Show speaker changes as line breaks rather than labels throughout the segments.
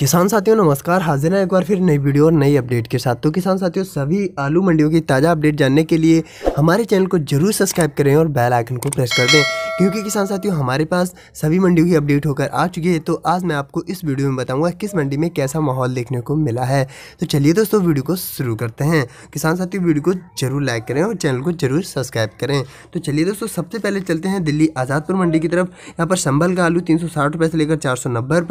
किसान साथियों नमस्कार हाजिर है एक बार फिर नई वीडियो और नई अपडेट के साथ तो किसान साथियों सभी आलू मंडियों की ताज़ा अपडेट जानने के लिए हमारे चैनल को जरूर सब्सक्राइब करें और बेल आइकन को प्रेस कर दें क्योंकि किसान साथियों हमारे पास सभी मंडियों की अपडेट होकर आ चुकी है तो आज मैं आपको इस वीडियो में बताऊँगा किस मंडी में कैसा माहौल देखने को मिला है तो चलिए दोस्तों वीडियो को शुरू करते हैं किसान साथियों वीडियो को जरूर लाइक करें और चैनल को जरूर सब्सक्राइब करें तो चलिए दोस्तों सबसे पहले चलते हैं दिल्ली आज़ादपुर मंडी की तरफ यहाँ पर संभल का आलू तीन सौ से लेकर चार सौ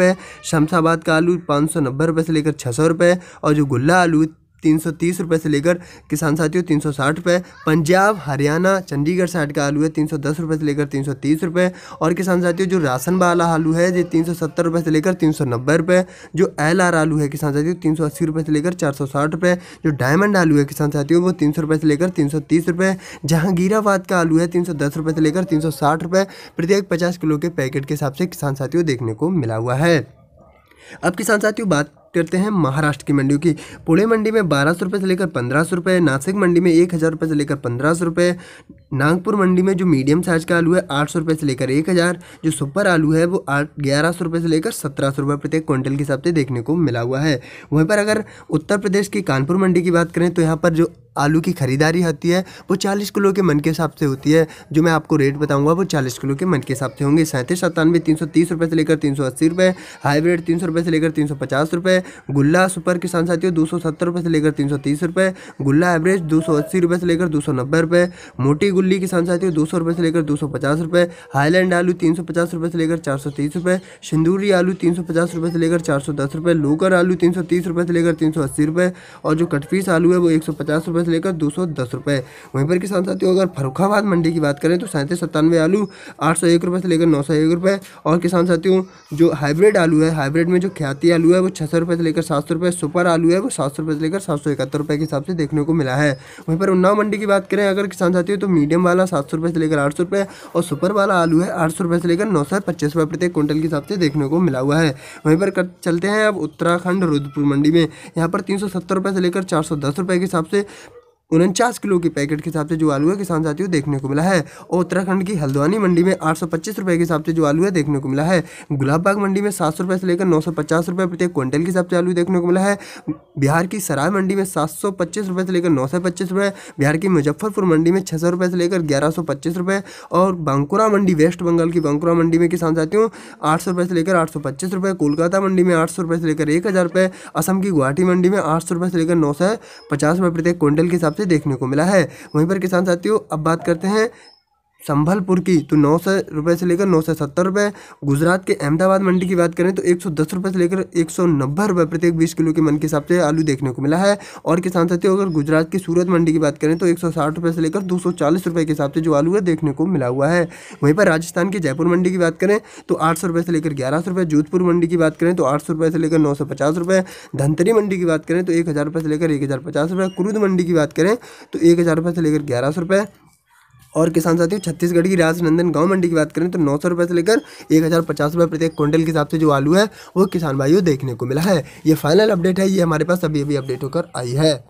शमशाबाद का आलू पाँच सौ नब्बे रुपये से लेकर छः सौ रुपये और जो गुल्ला आलू तीन सौ तीस रुपये से लेकर किसान साथियों तीन सौ साठ रुपये पंजाब हरियाणा चंडीगढ़ साइड का आलू है तीन सौ दस रुपये से लेकर तीन सौ तीस रुपये और किसान साथियों जो राशन वाला आलू है ये तीन सौ सत्तर रुपये से लेकर तीन सौ नब्बे रुपये जो एल आर आलू है किसान साथियों तीन सौ अस्सी रुपये से लेकर चार सौ साठ रुपये जो डायमंड आलू है किसान साथियों वो तीन सौ रुपये से लेकर तीन सौ तीस रुपये जहांगीराबाद का आलू है तीन सौ दस रुपये से लेकर तीन सौ साठ रुपये प्रत्येक पचास किलो के पैकेट के हिसाब से किसान साथियों देखने को मिला हुआ है अब किसान साथियों बात करते हैं महाराष्ट्र की मंडियों की पुणे मंडी में बारह सौ रुपये से लेकर पंद्रह सौ रुपये नासिक मंडी में एक हज़ार रुपये से लेकर पंद्रह सौ रुपये नागपुर मंडी में जो मीडियम साइज का आलू है आठ सौ रुपये से लेकर एक हज़ार जो सुपर आलू है वो आठ ग्यारह सौ रुपये से लेकर सत्रह सौ रुपये प्रत्येक क्विंटल के हिसाब से देखने को मिला हुआ है वहीं पर अगर उत्तर प्रदेश की कानपुर मंडी की बात करें तो यहाँ पर जो आलू की खरीदारी होती है वो चालीस किलो के मन के हिसाब से होती है जो मैं आपको रेट बताऊंगा वो चालीस किलो के मन के हिसाब से होंगे सैंतीस सत्तानवे तीन सौ तीस रुपये से लेकर तीन सौ अस्सी रुपये हाईब्रिड तीन सौ रुपये से लेकर तीन सौ पचास रुपये गुल्ला सुपर किसान साथियों दो सौ सत्तर रुपये से लेकर तीन सौ तीस रुपये गुल्ला एवरेज दो सौ अस्सी रुपये से लेकर दो सौ नब्बे रुपये मोटी गुल्ली किसान साथियों दो सौ से लेकर दो सौ पचास रुपये हाईलैंड आलू तीन सौ पचास रुपये से लेकर चार सौ तीस रुपये सिंदूरी आलू तीन सौ पचास रुपये से लेकर चार सौ दस रुपये लोकर आलू तीन सौ तीस रुपये से लेकर तीन सौ अस्सी रुपये और जो कटफीस आलू है वो एक सौ पचास रुपये से लेकर दो सौ दस रुपये वहीं पर किसान साथियों अगर फरुखाबाद मंडी की बात करें तो सैंतीस सत्तानवे आलू आठ सौ एक रुपये से लेकर नौ सौ एक रुपये और किसान साथियों जो हाइब्रिड आलू है हाइब्रिड में जो ख्याति आलू है वो छः सौ रुपये से लेकर सात सौ रुपये सुपर आलू है वो सात सौ रुपये से लेकर सात सौ इकहत्तर रुपये के हिसाब से देखने को मिला है वहीं पर उन्नाव मंडी की बात करें अगर किसान साथियों तो मीडिया मीडियम वाला सात सौ रुपये से लेकर आठ सौ रुपये और सुपर वाला आलू है आठ सौ रुपये से लेकर नौ सौ पच्चीस रुपये प्रत्येक क्विंटल के हिसाब से देखने को मिला हुआ है वहीं पर चलते हैं अब उत्तराखंड रुद्रपुर मंडी में यहाँ पर तीन सौ सत्तर रुपये से लेकर चार सौ दस रुपये के हिसाब से उनचास किलो के पैकेट के हिसाब से जो आलू है किसान साथियों देखने को मिला है और उत्तराखंड की हल्द्वानी मंडी में आठ रुपए के हिसाब से जो आलू है देखने को मिला है गुलाबबाग मंडी में सात से लेकर नौ रुपए प्रत्येक क्विंटल के हिसाब से आलू देखने को मिला है बिहार की सराय मंडी में सात रुपए से लेकर नौ रुपए बिहार की मुजफ्फरपुर मंडी में छः रुपए से लेकर ग्यारह रुपए और बांकुरा मंडी वेस्ट बंगाल की बांकुरा मंडी में किसान साथियों आठ रुपए से लेकर आठ रुपए कोलकाता मंडी में आठ रुपए से लेकर एक रुपए असम की गुवाहाटी मंडी में आठ रुपए से लेकर नौ रुपए प्रत्येक क्विंटल के हिसाब से देखने को मिला है वहीं पर किसान साथियों अब बात करते हैं संभलपुर की तो नौ सौ रुपये से लेकर नौ सौ सत्तर रुपये गुजरात के अहमदाबाद मंडी की बात करें तो एक सौ दस रुपये से लेकर एक सौ नब्बे रुपये प्रत्येक बीस किलो के मन के हिसाब से आलू देखने को मिला है और किसान साथियों अगर गुजरात की सूरत मंडी की बात करें तो एक सौ साठ रुपये से लेकर दो सौ चालीस रुपये के हिसाब से जो आलू है देखने को मिला हुआ है वहीं पर राजस्थान की जयपुर मंडी की बात करें तो आठ सौ रुपये से लेकर ग्यारह सौ रुपये जोधपुर मंडी की बात करें तो आठ सौ रुपये से लेकर नौ सौ पचास रुपये धनतरी मंडी की बात करें तो एक हज़ार रुपये से लेकर एक हज़ार पचास रुपये कुरुद मंडी की बात करें तो एक हज़ार रुपये से लेकर ग्यारह सौ रुपये और किसान साथियों छत्तीसगढ़ की राजनंदन गांव मंडी की बात करें तो नौ सौ रुपये से लेकर एक हज़ार पचास रुपये प्रत्येक क्विंटल के हिसाब से जो आलू है वो किसान भाइयों देखने को मिला है ये फाइनल अपडेट है ये हमारे पास अभी अभी अपडेट होकर आई है